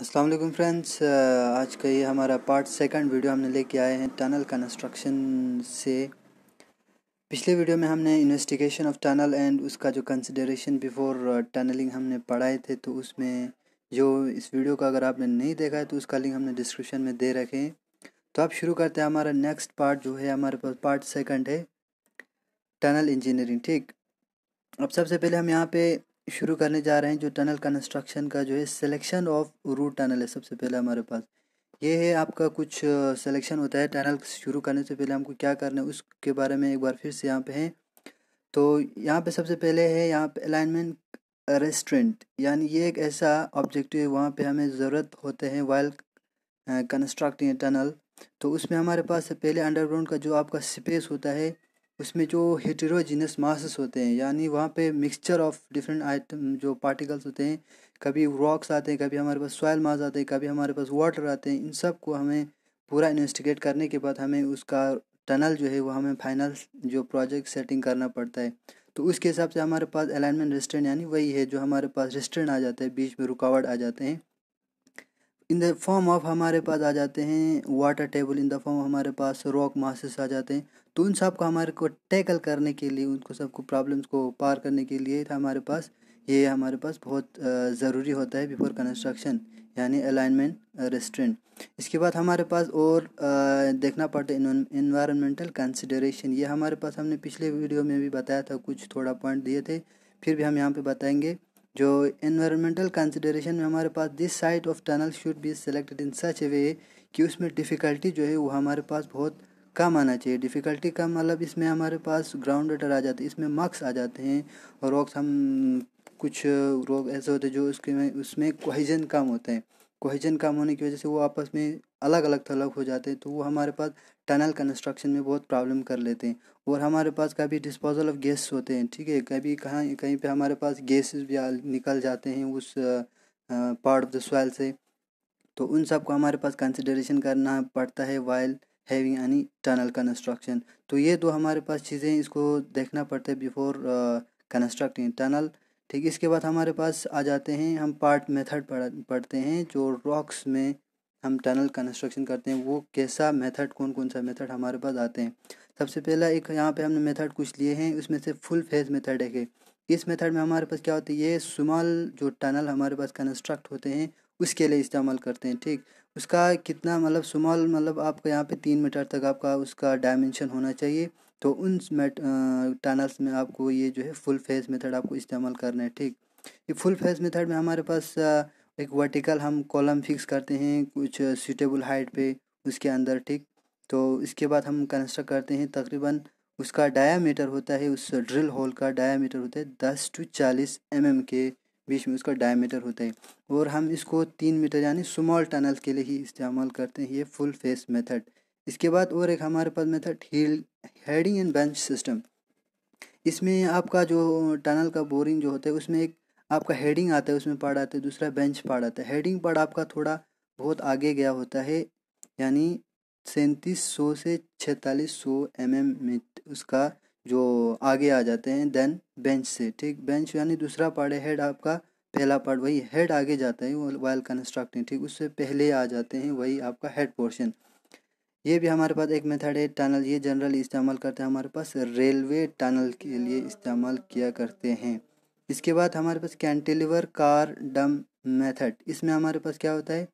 अस्सलाम वालेकुम फ्रेंड्स आज का ये हमारा पार्ट सेकंड वीडियो हमने लेके आए हैं टनल कंस्ट्रक्शन से पिछले वीडियो में हमने इन्वेस्टिगेशन ऑफ टनल एंड उसका जो कंसिडरेशन बिफोर टनलिंग हमने पढ़ाए थे तो उसमें जो इस वीडियो का अगर आपने नहीं देखा है तो उसका लिंक हमने डिस्क्रिप्शन में दे रखे हैं तो आप शुरू करते हैं हमारा नेक्स्ट पार्ट जो है हमारे पास पार्ट सेकंड है टनल इंजीनियरिंग ठीक अब सबसे पहले हम यहाँ पे शुरू करने जा रहे हैं जो टनल कंस्ट्रक्शन का जो है सिलेक्शन ऑफ रूट टनल है सबसे पहले हमारे पास ये है आपका कुछ सिलेक्शन होता है टनल शुरू करने से पहले हमको क्या करना है उसके बारे में एक बार फिर से यहाँ पे है तो यहाँ पे सबसे पहले है यहाँ पे अलाइनमेंट रेस्टोरेंट यानी ये एक ऐसा ऑब्जेक्टिव है वहाँ पर हमें ज़रूरत होते हैं वाइल कंस्ट्रक्टिंग टनल तो उसमें हमारे पास पहले अंडरग्राउंड का जो आपका स्पेस होता है उसमें जो हेटेरोजिनस मासस होते हैं यानी वहाँ पे मिक्सचर ऑफ डिफरेंट आइटम जो पार्टिकल्स होते हैं कभी रॉक्स आते हैं कभी हमारे पास सॉयल मास आते हैं कभी हमारे पास वाटर आते हैं इन सब को हमें पूरा इन्वेस्टिगेट करने के बाद हमें उसका टनल जो है वो हमें फाइनल जो प्रोजेक्ट सेटिंग करना पड़ता है तो उसके हिसाब से हमारे पास अलाइनमेंट रिस्टेंट यानी वही है जो हमारे पास रिस्टेंट आ जाते हैं बीच में रुकावट आ जाते हैं इन द फॉर्म ऑफ हमारे पास आ जाते हैं water table in the form हमारे पास रॉक मासेस आ जाते हैं तो उन सबको हमारे को टैकल करने के लिए उनको सबको प्रॉब्लम्स को पार करने के लिए हमारे पास ये हमारे पास बहुत ज़रूरी होता है बिफोर कंस्ट्रक्शन यानी अलाइनमेंट रेस्ट्रेंट इसके बाद हमारे पास और देखना पड़ता है इन्वायरमेंटल कंसिडरेशन ये हमारे पास हमने पिछले वीडियो में भी बताया था कुछ थोड़ा पॉइंट दिए थे फिर भी हम यहाँ पे बताएंगे जो इन्वायरमेंटल कंसिडरेशन में हमारे पास this side of tunnel should be selected in such a way कि उसमें डिफ़िकल्टी जो है वो हमारे पास बहुत कम आना चाहिए डिफ़िकल्टी कम मतलब इसमें हमारे पास ग्राउंड वाटर आ जाते हैं इसमें मार्क्स आ जाते हैं और रॉक्स हम कुछ रोग ऐसे होते हैं जो उसके में उसमें कोहिजन कम होते हैं कोहिजन कम होने की वजह से वो आपस में अलग अलग थलग हो जाते हैं तो वो हमारे पास टनल कंस्ट्रक्शन में बहुत प्रॉब्लम कर लेते हैं और हमारे पास कभी डिस्पोजल ऑफ गैस होते हैं ठीक है कभी कहाँ कहीं पर हमारे पास गैसेस भी निकल जाते हैं उस पार्ट ऑफ द सॉइल से तो उन सब को हमारे पास कंसिडरेशन करना पड़ता है वाइल्ड हैविंग यानी टनल कंस्ट्रक्शन तो ये दो हमारे पास चीज़ें इसको देखना पड़ता है बिफोर कंस्ट्रक्टिंग टनल ठीक इसके बाद हमारे पास आ जाते हैं हम पार्ट मेथड पढ़ते हैं जो रॉक्स में हम टनल कंस्ट्रक्शन करते हैं वो कैसा मेथड कौन कौन सा मेथड हमारे पास आते हैं सबसे पहला एक यहाँ पे हमने मेथड कुछ लिए हैं उसमें से फुल फेज मेथड है इस मेथड में हमारे पास क्या होता है ये स्मॉल जो टनल हमारे पास कंस्ट्रक्ट होते हैं उसके लिए इस्तेमाल करते हैं ठीक उसका कितना मतलब स्मॉल मतलब आपको यहाँ पे तीन मीटर तक आपका उसका डायमेंशन होना चाहिए तो उन टनल्स में आपको ये जो है फुल फेस मेथड आपको इस्तेमाल करना है ठीक ये फुल फेस मेथड में हमारे पास एक वर्टिकल हम कॉलम फिक्स करते हैं कुछ सूटेबल हाइट पे उसके अंदर ठीक तो इसके बाद हम कंस्ट्रक्ट करते हैं तकरीबन उसका डायामीटर होता है उस ड्रिल होल का डायामीटर होता है दस टू चालीस एम mm के बीच में उसका डायमीटर होता है और हम इसको तीन मीटर यानी स्मॉल टनल के लिए ही इस्तेमाल करते हैं ये फुल फेस मेथड इसके बाद और एक हमारे पास method heel heading and bench system इसमें आपका जो टनल का बोरिंग जो होता है उसमें एक आपका हेडिंग आता है उसमें पार्ट आता है दूसरा बेंच पार्ट आता है हेडिंग पार्ट आपका थोड़ा बहुत आगे गया होता है यानी सैंतीस सौ से छतालीस सौ एम एम में उसका जो आगे आ जाते हैं देन बेंच से ठीक बेंच यानी दूसरा पार्ट है हेड आपका पहला पार्ट वही हेड आगे जाता है वाइल कंस्ट्रक्टिंग ठीक उससे पहले आ जाते हैं वही आपका हेड पोर्शन ये भी हमारे पास एक मेथड है टनल ये जनरल इस्तेमाल करते हैं हमारे पास रेलवे टनल के लिए इस्तेमाल किया करते हैं इसके बाद हमारे पास कैंटिलीवर कार डम मेथड इसमें हमारे पास क्या होता है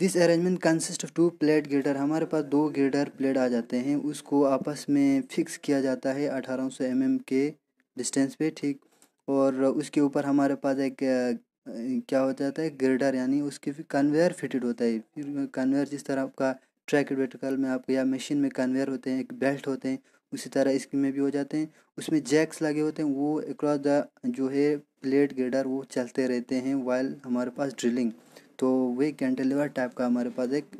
this arrangement consist of two plate girder हमारे पास दो ग्रेडर प्लेट आ जाते हैं उसको आपस में फिक्स किया जाता है अठारह सौ एम mm एम के डिस्टेंस पे ठीक और उसके ऊपर हमारे पास एक क्या हो जाता है ग्रेडर यानी उसके कन्वेयर फिटेड होता है फिर कन्वेयर जिस तरह आपका ट्रैक वेटिकल में आपके या मशीन में कन्वेयर होते हैं एक बेल्ट होते हैं उसी तरह इसकी में भी हो जाते हैं उसमें जैक्स लगे होते हैं वो अक्रॉस द जो है प्लेट ग्रेडर वो चलते रहते हैं वाइल हमारे पास ड्रिलिंग तो वे कैंटिलीवर टाइप का हमारे पास एक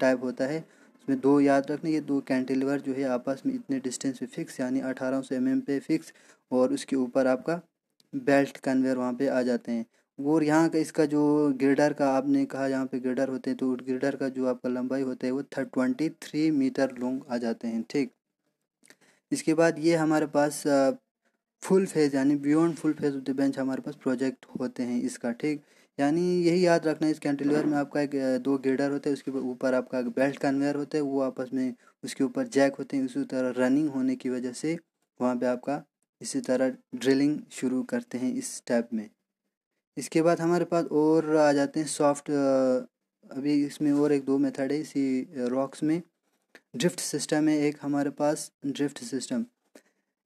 टाइप होता है उसमें दो याद रखने ये दो कैंटिलीवर जो है आपस में इतने डिस्टेंस पे फिक्स यानी अठारह सौ एम mm पे फिक्स और उसके ऊपर आपका बेल्ट कन्वेयर वहाँ पे आ जाते हैं और यहाँ का इसका जो गिरडर का आपने कहा यहाँ पे गिरडर होते हैं तो गिरडर का जो आपका लंबाई होता है वो thirty twenty three metre long आ जाते हैं ठीक इसके बाद ये हमारे पास फुल फेज यानी beyond full face of the bench हमारे पास प्रोजेक्ट होते हैं इसका ठीक यानी यही याद रखना है इस कैंटिलीवर में आपका एक दो गेडर होते हैं उसके ऊपर आपका बेल्ट कन्वेयर होता है वो आपस में उसके ऊपर जैक होते हैं उसी तरह रनिंग होने की वजह से वहाँ पे आपका इसी तरह ड्रिलिंग शुरू करते हैं इस स्टेप में इसके बाद हमारे पास और आ जाते हैं सॉफ्ट अभी इसमें और एक दो मेथड है इसी रॉक्स में ड्रिफ्ट सिस्टम है एक हमारे पास drift system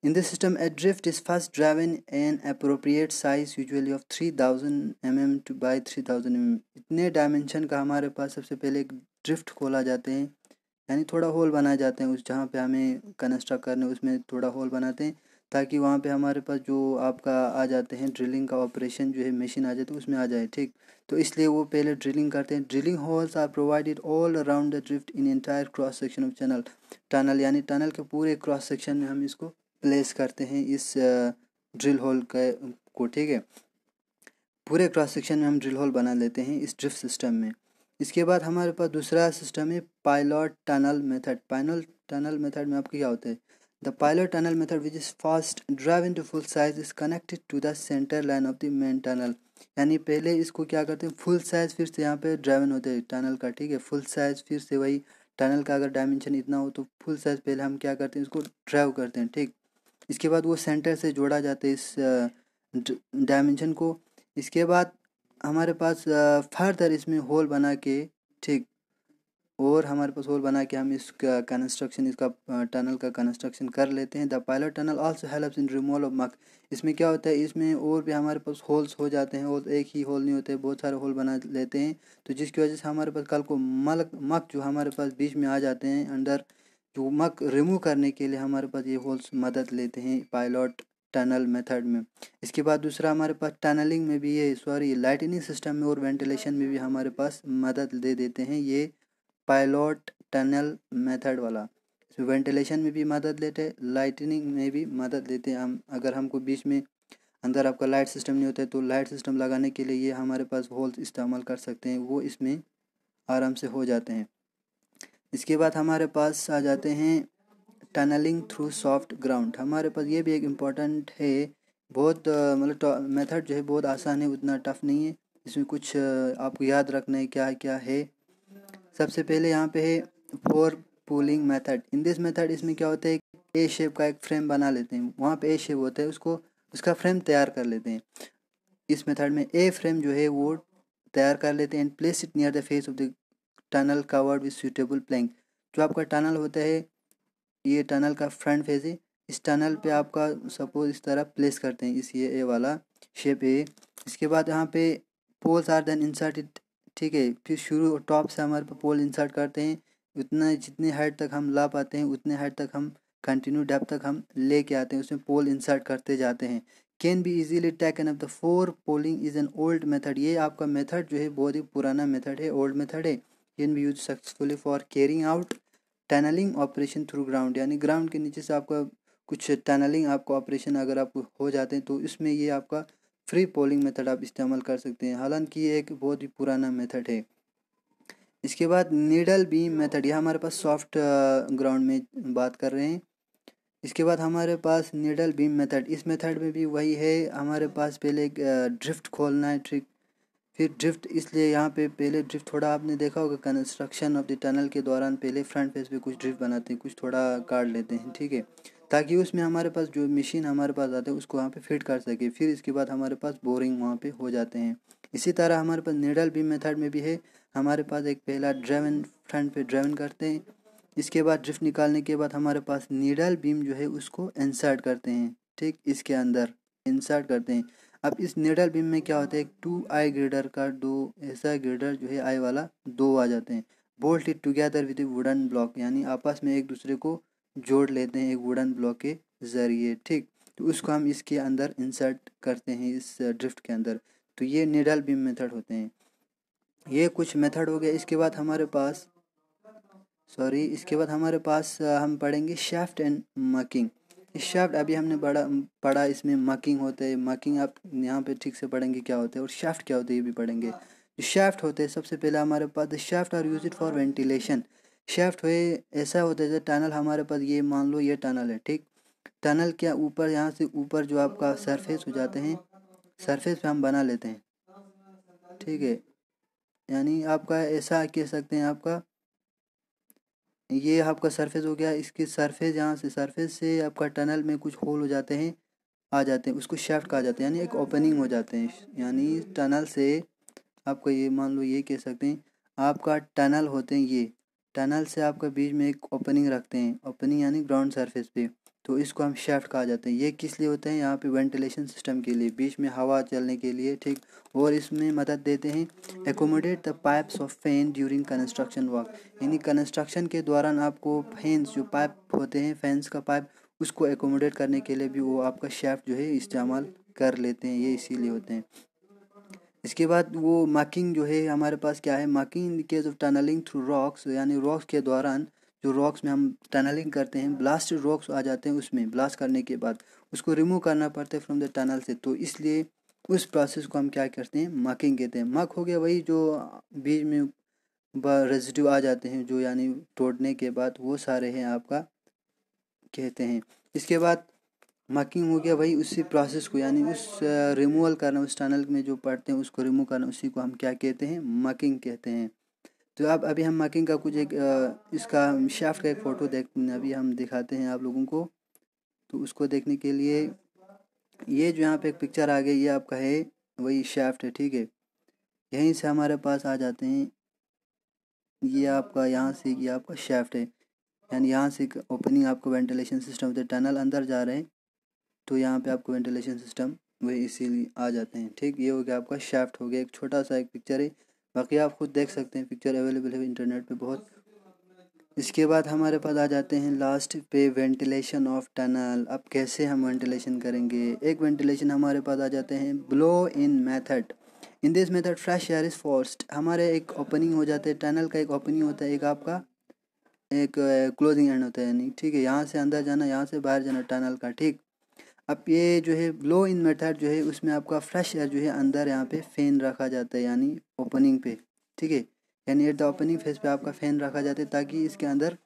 In this system, a drift is first driven an appropriate size usually of 3000 mm to by 3000 mm. इतने डायमेंशन का हमारे पास सबसे पहले एक ड्रिफ्ट खोला जाते हैं यानी थोड़ा होल बनाए जाते हैं उस जहाँ पे हमें कंस्ट्रक्ट करने उसमें थोड़ा होल बनाते हैं ताकि वहाँ पे हमारे पास जो आपका आ जाते हैं ड्रिलिंग का ऑपरेशन जो है मशीन आ जाती तो है उसमें आ जाए ठीक तो इसलिए वो पहले ड्रिलिंग करते हैं drilling holes are provided all around the drift in entire cross section of channel tunnel यानी टनल के पूरे क्रॉस सेक्शन में हम इसको प्लेस करते हैं इस ड्रिल होल के को ठीक है पूरे क्रॉस सेक्शन में हम ड्रिल होल बना लेते हैं इस ड्रिफ्ट सिस्टम में इसके बाद हमारे पास दूसरा सिस्टम है pilot tunnel method pilot tunnel method में आपको क्या होता है the pilot tunnel method which is fast drive into full size is connected to the centre line of the main tunnel यानी पहले इसको क्या करते हैं फुल साइज फिर से यहाँ पे ड्राइवन होते हैं टनल का ठीक है फुल साइज फिर से वही टनल का अगर डायमेंशन इतना हो तो फुल साइज पहले हम क्या करते हैं इसको ड्राइव करते हैं ठीक इसके बाद वो सेंटर से जोड़ा जाता है इस डायमेंशन को इसके बाद हमारे पास फर्दर इसमें होल बना के ठीक और हमारे पास होल बना के हम इसका कंस्ट्रक्शन इसका टनल का कंस्ट्रक्शन कर लेते हैं the pilot tunnel also helps in removal of muck इसमें क्या होता है इसमें और भी हमारे पास होल्स हो जाते हैं और एक ही होल नहीं होते बहुत सारे होल बना लेते हैं तो जिसकी वजह से हमारे पास कल को मलक मक जो हमारे पास बीच में आ जाते हैं अंडर मक रिमूव करने के लिए हमारे पास ये होल्स मदद लेते हैं पायलट टनल मेथड में इसके बाद दूसरा हमारे पास टनलिंग में भी ये सॉरी लाइटनिंग सिस्टम में और वेंटिलेशन में भी हमारे पास मदद दे देते हैं ये पायलट टनल मेथड वाला इसमें वेंटिलेशन में भी मदद लेते हैं लाइटनिंग में भी मदद लेते हैं हम अगर हमको बीच में अंदर आपका लाइट सिस्टम नहीं होता है तो लाइट सिस्टम लगाने के लिए ये हमारे पास होल्स इस्तेमाल कर सकते हैं वो इसमें आराम से हो जाते हैं इसके बाद हमारे पास आ जाते हैं टनलिंग थ्रू सॉफ्ट ग्राउंड हमारे पास ये भी एक इम्पॉर्टेंट है बहुत मतलब मेथड जो है बहुत आसान है उतना टफ नहीं है इसमें कुछ आपको याद रखना है क्या क्या है सबसे पहले यहाँ पे है forepoling method in this method इसमें क्या होता है ए शेप का एक फ्रेम बना लेते हैं वहाँ पे ए शेप होता है उसको उसका फ्रेम तैयार कर लेते हैं इस मेथड में ए फ्रेम जो है वो तैयार कर लेते हैं and place it near the face of the tunnel covered with suitable plank जो आपका टनल होता है ये टनल का फ्रंट फेज है इस टनल पे आपका सपोज इस तरह प्लेस करते हैं इस ये ए वाला शेप ए इसके बाद यहाँ पे पोल्स आर देन इंसर्टेड ठीक है फिर शुरू टॉप से हमारे पे पोल इंसर्ट करते हैं उतना जितने हाइट तक हम ला पाते हैं उतने हाइट तक हम कंटिन्यू डेप तक हम ले के आते हैं उसमें पोल इंसर्ट करते जाते हैं can be easily taken up the forepoling is an old method ये आपका मेथड जो है बहुत ही पुराना मेथड है ओल्ड मेथड है can be use successfully for carrying out tunneling operation through ground यानी ग्राउंड के नीचे से आपका कुछ टनलिंग आपका ऑपरेशन अगर आप हो जाते हैं तो इसमें ये आपका फ्री पोलिंग मेथड आप इस्तेमाल कर सकते हैं हालांकि ये एक बहुत ही पुराना मेथड है इसके बाद नीडल बीम मेथड यह हमारे पास सॉफ्ट ग्राउंड में बात कर रहे हैं इसके बाद हमारे पास नीडल बीम मेथड इस मेथड में भी वही है हमारे पास पहले एक ड्रिफ्ट खोलना है ट्रिक फिर ड्रिफ्ट इसलिए यहाँ पे पहले ड्रिफ्ट थोड़ा आपने देखा होगा कंस्ट्रक्शन ऑफ द टनल के दौरान पहले फ्रंट पेज पे कुछ ड्रिफ्ट बनाते हैं कुछ थोड़ा काट लेते हैं ठीक है ताकि उसमें हमारे पास जो मशीन हमारे पास आते हैं उसको वहाँ पे फिट कर सके फिर इसके बाद हमारे पास बोरिंग वहाँ पे हो जाते हैं इसी तरह हमारे पास निडल भी मेथड में भी है हमारे पास एक पहला ड्रेवन फ्रंट पे ड्रेवन करते हैं इसके बाद ड्रिफ्ट निकालने के बाद हमारे पास नीडल बीम जो है उसको इंसर्ट करते हैं ठीक इसके अंदर इंसर्ट करते हैं अब इस नेडल बीम में क्या होता है टू आई ग्रेडर का दो ऐसा ग्रेडर जो है आई वाला दो आ जाते हैं bolt it together with wooden block यानी आपस में एक दूसरे को जोड़ लेते हैं एक वुडन ब्लॉक के ज़रिए ठीक तो उसको हम इसके अंदर इंसर्ट करते हैं इस ड्रिफ्ट के अंदर तो ये निडल बीम मेथड होते हैं ये कुछ मेथड हो गया इसके बाद हमारे पास सॉरी इसके बाद हमारे पास हम पढ़ेंगे शाफ्ट एंड मकिंग शाफ्ट अभी हमने बड़ा पढ़ा इसमें मकिंग होते हैं मकिंग आप यहाँ पे ठीक से पढ़ेंगे क्या होते हैं और शाफ्ट क्या होते हैं ये भी पढ़ेंगे जो शाफ्ट होते हैं सबसे पहले हमारे पास shaft are use for ventilation shaft हुए ऐसा होता है जैसे टनल हमारे पास ये मान लो ये टनल है ठीक टनल क्या ऊपर यहाँ से ऊपर जो आपका सरफेस हो जाते हैं सरफेस पे हम बना लेते हैं ठीक है यानी आपका ऐसा कह सकते हैं आपका ये आपका सरफेस हो गया इसके सरफेस यहाँ से सरफेस से आपका टनल में कुछ होल हो जाते हैं आ जाते हैं उसको शेफ्ट कहा जाता है यानी एक ओपनिंग हो जाते हैं यानी टनल से आपका ये मान लो ये कह सकते हैं आपका टनल होते हैं ये टनल से आपका बीच में एक ओपनिंग रखते हैं ओपनिंग यानी ग्राउंड सरफेस पे तो इसको हम शेफ्ट कहा जाते हैं ये किस लिए होते हैं यहाँ पे वेंटिलेशन सिस्टम के लिए बीच में हवा चलने के लिए ठीक और इसमें मदद देते हैं accommodate the pipes of fan during construction work यानी कंस्ट्रक्शन के दौरान आपको फैंस जो पाइप होते हैं फैंस का पाइप उसको एकोमोडेट करने के लिए भी वो आपका शेफ्ट जो है इस्तेमाल कर लेते हैं ये इसीलिए होते हैं इसके बाद वो मार्किंग जो है हमारे पास क्या है marking in case of tunneling through rocks यानी रॉक्स के दौरान जो रॉक्स में हम टनलिंग करते हैं ब्लास्ट रॉक्स आ जाते हैं उसमें ब्लास्ट करने के बाद उसको रिमूव करना पड़ता है फ्रॉम द टनल से तो इसलिए उस प्रोसेस को हम क्या करते हैं मकिंग कहते हैं मक हो गया वही जो बीज में रेजिड्यू आ जाते हैं जो यानी तोड़ने के बाद वो सारे हैं आपका कहते हैं इसके बाद मकिंग हो गया वही उसी प्रोसेस को यानी उस रिमूवल करना उस टनल में जो पड़ते हैं उसको रिमूव करना उसी को हम क्या कहते हैं मकिंग कहते हैं तो आप अभी हम मकिंग का कुछ एक इसका शाफ्ट का एक फ़ोटो देख अभी हम दिखाते हैं आप लोगों को तो उसको देखने के लिए ये जो यहाँ पे एक पिक्चर आ गई ये आपका है वही शाफ्ट है ठीक है यहीं से हमारे पास आ जाते हैं ये आपका यहाँ से ये आपका शाफ्ट है यानी यहाँ से ओपनिंग आपको वेंटिलेशन सिस्टम तो टनल अंदर जा रहे हैं तो यहाँ पे आपको वेंटिलेशन सिस्टम वही इसीलिए आ जाते हैं ठीक ये हो गया आपका शाफ्ट हो गया एक छोटा सा एक पिक्चर है बाकी आप खुद देख सकते हैं पिक्चर अवेलेबल है इंटरनेट पे बहुत इसके बाद हमारे पास आ जाते हैं लास्ट पे वेंटिलेशन ऑफ टनल अब कैसे हम वेंटिलेशन करेंगे एक वेंटिलेशन हमारे पास आ जाते हैं blow in method in this method fresh air is forced हमारे एक ओपनिंग हो जाते हैं टनल का एक ओपनिंग होता है एक आपका एक क्लोजिंग एंड होता है यानी ठीक है यहाँ से अंदर जाना यहाँ से बाहर जाना टनल का ठीक अब ये जो है ब्लो इन मेथड जो है उसमें आपका फ्रेश एयर जो है अंदर यहाँ पे फैन रखा जाता है यानी ओपनिंग पे ठीक है यानी एट द ओपनिंग फेस पे आपका फ़ैन रखा जाता है ताकि इसके अंदर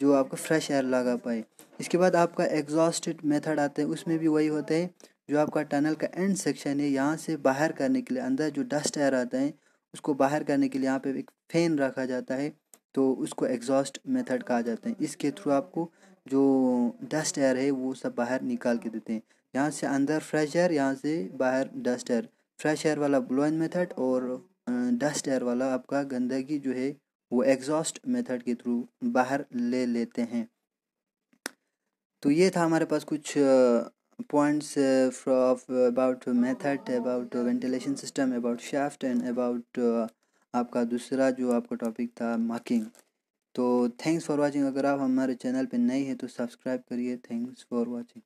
जो आपको फ्रेश एयर लगा पाए इसके बाद आपका एग्जॉस्टेड मेथड आता है उसमें भी वही होता है जो आपका टनल का एंड सेक्शन है यहाँ से बाहर करने के लिए अंदर जो डस्ट एयर आता है उसको बाहर करने के लिए यहाँ पे एक फ़ैन रखा जाता है तो उसको एग्जॉस्ट मेथड कहा जाता है इसके थ्रू आपको जो डस्ट एयर है वो सब बाहर निकाल के देते हैं यहाँ से अंदर फ्रेश एयर यहाँ से बाहर डस्ट एयर फ्रेश एयर वाला ब्लोइंग मेथड और डस्ट एयर वाला आपका गंदगी जो है वो एग्जॉस्ट मेथड के थ्रू बाहर ले लेते हैं तो ये था हमारे पास कुछ points of about method about ventilation system about shaft and about आपका दूसरा जो आपका टॉपिक था मार्किंग तो थैंक्स फॉर वाचिंग अगर आप हमारे चैनल पे नए हैं तो सब्सक्राइब करिए थैंक्स फॉर वाचिंग